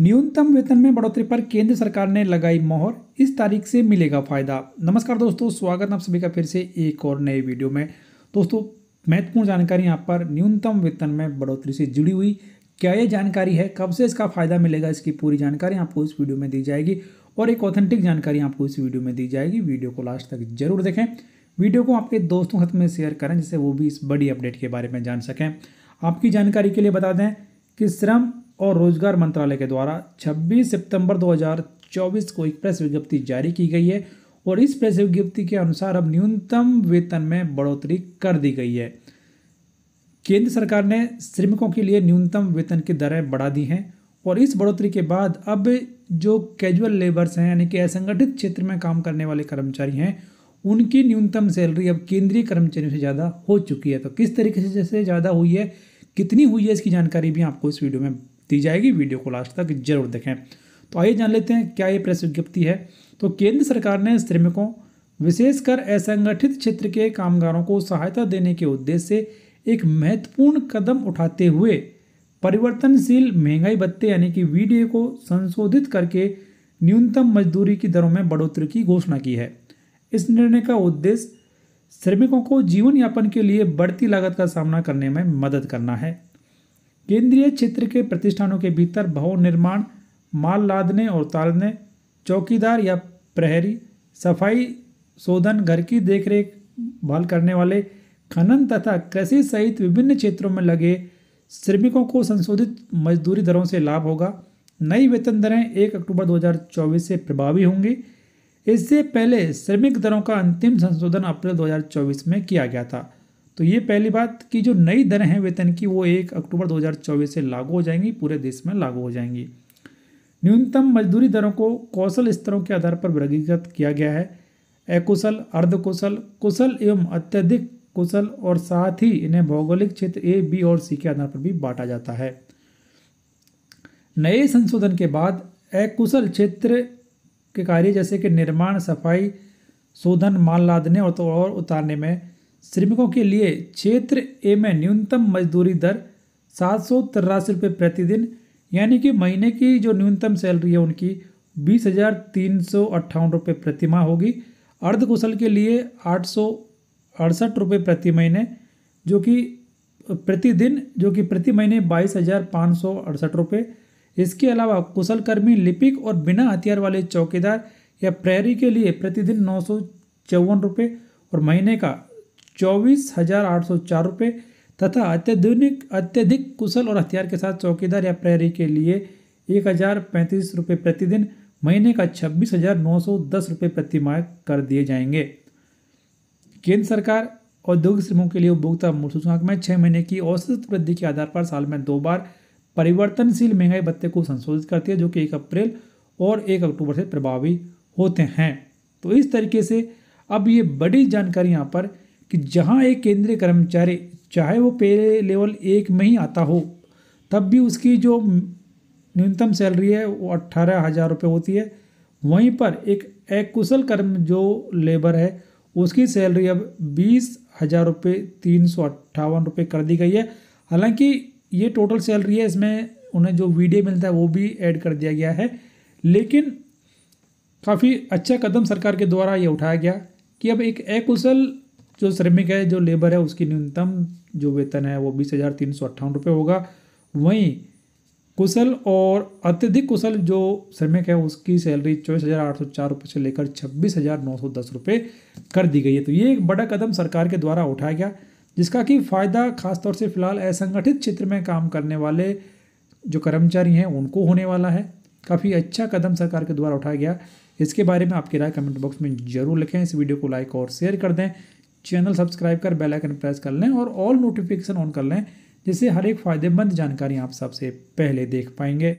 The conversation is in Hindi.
न्यूनतम वेतन में बढ़ोतरी पर केंद्र सरकार ने लगाई मोहर इस तारीख से मिलेगा फायदा नमस्कार दोस्तों स्वागत आप सभी का फिर से एक और नए वीडियो में दोस्तों महत्वपूर्ण जानकारी यहाँ पर न्यूनतम वेतन में बढ़ोतरी से जुड़ी हुई क्या ये जानकारी है कब से इसका फायदा मिलेगा इसकी पूरी जानकारी आपको इस वीडियो में दी जाएगी और एक ऑथेंटिक जानकारी आपको इस वीडियो में दी जाएगी वीडियो को लास्ट तक जरूर देखें वीडियो को आपके दोस्तों हाथ में शेयर करें जिससे वो भी इस बड़ी अपडेट के बारे में जान सकें आपकी जानकारी के लिए बता दें कि श्रम और रोजगार मंत्रालय के द्वारा 26 सितंबर 2024 को एक प्रेस विज्ञप्ति जारी की गई है और इस प्रेस विज्ञप्ति के अनुसार अब न्यूनतम वेतन में बढ़ोतरी कर दी गई है केंद्र सरकार ने श्रमिकों के लिए न्यूनतम वेतन की दरें बढ़ा दी हैं और इस बढ़ोतरी के बाद अब जो कैजुअल लेबर्स हैं यानी कि असंगठित क्षेत्र में काम करने वाले कर्मचारी हैं उनकी न्यूनतम सैलरी अब केंद्रीय कर्मचारियों से ज़्यादा हो चुकी है तो किस तरीके से ज़्यादा हुई है कितनी हुई है इसकी जानकारी भी आपको इस वीडियो में दी जाएगी वीडियो को लास्ट तक जरूर देखें तो आइए जान लेते हैं क्या ये प्रेस विज्ञप्ति है तो केंद्र सरकार ने श्रमिकों विशेषकर असंगठित क्षेत्र के कामगारों को सहायता देने के उद्देश्य से एक महत्वपूर्ण कदम उठाते हुए परिवर्तनशील महंगाई भत्ते यानी कि वीडीए को संशोधित करके न्यूनतम मजदूरी की दरों में बढ़ोतरी की घोषणा की है इस निर्णय का उद्देश्य श्रमिकों को जीवन यापन के लिए बढ़ती लागत का सामना करने में मदद करना है केंद्रीय क्षेत्र के प्रतिष्ठानों के भीतर भवन निर्माण माल लादने और तालने चौकीदार या प्रहरी सफाई शोधन घर की देखरेख भाल करने वाले खनन तथा कृषि सहित विभिन्न क्षेत्रों में लगे श्रमिकों को संशोधित मजदूरी दरों से लाभ होगा नई वेतन दरें एक अक्टूबर 2024 से प्रभावी होंगी इससे पहले श्रमिक दरों का अंतिम संशोधन अप्रैल 2024 में किया गया था तो ये पहली बात कि जो नई दरें हैं वेतन की वो एक अक्टूबर 2024 से लागू हो जाएंगी पूरे देश में लागू हो जाएंगी न्यूनतम मजदूरी दरों को कौशल स्तरों के आधार पर वर्गीकृत किया गया है अकुशल अर्धकुशल कुशल एवं अत्यधिक कुशल और साथ ही इन्हें भौगोलिक क्षेत्र ए बी और सी के आधार पर भी बांटा जाता है नए संशोधन के बाद अकुशल क्षेत्र के कार्य जैसे कि निर्माण सफाई शोधन माल लादने और तो और उतारने में श्रमिकों के लिए क्षेत्र ए में न्यूनतम मजदूरी दर सात सौ तिरासी रुपये प्रतिदिन यानी कि महीने की जो न्यूनतम सैलरी है उनकी बीस हज़ार तीन सौ अट्ठावन रुपये प्रतिमाह होगी अर्धकुशल के लिए आठ सौ अड़सठ रुपये प्रति महीने जो कि प्रतिदिन जो कि प्रति महीने बाईस हज़ार पाँच सौ अड़सठ रुपये इसके अलावा कुशल कर्मी लिपिक और बिना हथियार वाले चौकीदार या प्रहरी के लिए प्रतिदिन नौ सौ चौवन रुपये और महीने का चौबीस हजार आठ सौ चार रुपये तथा अत्याधुनिक अत्यधिक कुशल और हथियार के साथ चौकीदार या प्रहरी के लिए एक हजार पैंतीस रुपये प्रतिदिन महीने का छब्बीस हजार नौ सौ दस रुपये प्रति माह कर दिए जाएंगे केंद्र सरकार औद्योगिक श्रमों के लिए उपभोक्ता मूल्य सूचकांक में छः महीने की औसत वृद्धि के आधार पर साल में दो बार परिवर्तनशील महंगाई भत्ते को संशोधित करती है जो कि एक अप्रैल और एक अक्टूबर से प्रभावी होते हैं तो इस तरीके से अब ये बड़ी जानकारी यहाँ पर कि जहाँ एक केंद्रीय कर्मचारी चाहे वो पे लेवल एक में ही आता हो तब भी उसकी जो न्यूनतम सैलरी है वो अट्ठारह हज़ार रुपये होती है वहीं पर एक अकुशल कर्म जो लेबर है उसकी सैलरी अब बीस हज़ार रुपये तीन सौ अट्ठावन रुपये कर दी गई है हालांकि ये टोटल सैलरी है इसमें उन्हें जो वीडियो मिलता है वो भी ऐड कर दिया गया है लेकिन काफ़ी अच्छा कदम सरकार के द्वारा ये उठाया गया कि अब एक अकुशल जो श्रमिक है जो लेबर है उसकी न्यूनतम जो वेतन है वो बीस हज़ार तीन सौ अट्ठावन रुपये होगा वहीं कुशल और अत्यधिक कुशल जो श्रमिक है उसकी सैलरी चौबीस हज़ार आठ सौ चार रुपये से लेकर छब्बीस हज़ार नौ सौ दस रुपये कर दी गई है तो ये एक बड़ा कदम सरकार के द्वारा उठाया गया जिसका कि फ़ायदा खासतौर से फिलहाल असंगठित क्षेत्र में काम करने वाले जो कर्मचारी हैं उनको होने वाला है काफ़ी अच्छा कदम सरकार के द्वारा उठाया गया इसके बारे में आपकी राय कमेंट बॉक्स में जरूर लिखें इस वीडियो को लाइक और शेयर कर दें चैनल सब्सक्राइब कर बेल आइकन प्रेस कर लें और ऑल नोटिफिकेशन ऑन कर लें जिससे हर एक फ़ायदेमंद जानकारी आप सबसे पहले देख पाएंगे